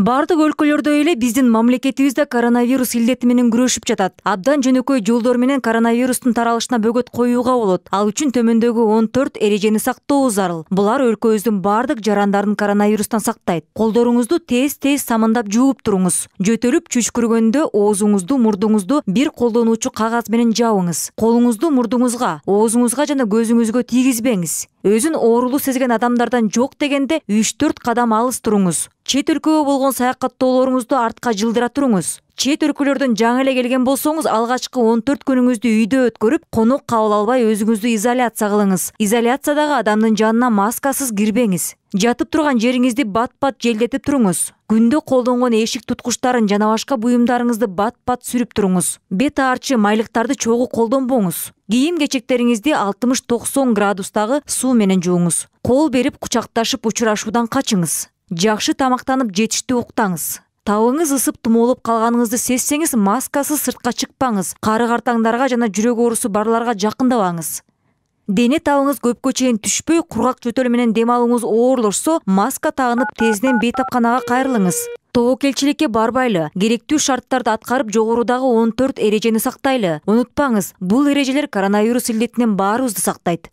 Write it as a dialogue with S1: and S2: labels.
S1: баардык өлкөлөрдөй эле биздин мамлекетибиз да коронавирус илдети менен күрөшүп жатат абдан жөнөкөй жолдор менен коронавирустун таралышына бөгөт коюуга болот ал үчүн төмөндөгү он төрт эрежени сактоо зарыл булар өлкөбүздүн баардык жарандарын коронавирустан сактайт колдоруңузду тез тез самындап жууп туруңуз жөтөлүп чүчкүргөндө оозуңузду мурдуңузду бир колдонуучу кагаз менен жабыңыз колуңузду мурдуңузга оозуңузга жана көзүңүзгө тийгизбеңиз өзүн оорулуу сезген адамдардан жок дегенде үч төрт кадам алыс туруңуз чет өлкөгө болгон саякаттоолоруңузду артка жылдыра туруңуз чет өлкөлөрдөн жаңы эле келген болсоңуз алгачкы он төрт күнүңүздү үйдө өткөрүп конок кабыл албай өзүңүздү изоляция кылыңыз изоляциядагы адамдын жанына маскасыз кирбеңиз жатып турган жериңизди бат бат желдетип туруңуз күндө колдонгон эшик туткучтарын жана башка буюмдарыңызды бат бат сүрүп туруңуз бет аарчы майлыктарды чогуу колдонбоңуз кийим кечектериңизди алтымыш токсон градустагы суу менен жууңуз кол берип кучакташып учурашуудан качыңыз жакшы тамақтанып жетішті оқтаңыз. табыңыз ысып тұмолып қалғаныңызды сезсеңиз маскасыз сыртка чыкпаңыз қары қартаңдарға жана жүрөк оорусу барларға жакындабаңыз дене табыңыз көпкө чейин түшпөй кургак жөтөл менен дем алууңуз оорлошсо маска тагынып тезинен бейтапканага кайрылыңыз тобокелчиликке барбайлы керектүү шарттарды атқарып жогорудагы 14 ережені сақтайлы, сактайлы унутпаңыз ережелер эрежелер коронавирус илдетинен баарыбызды сақтайды.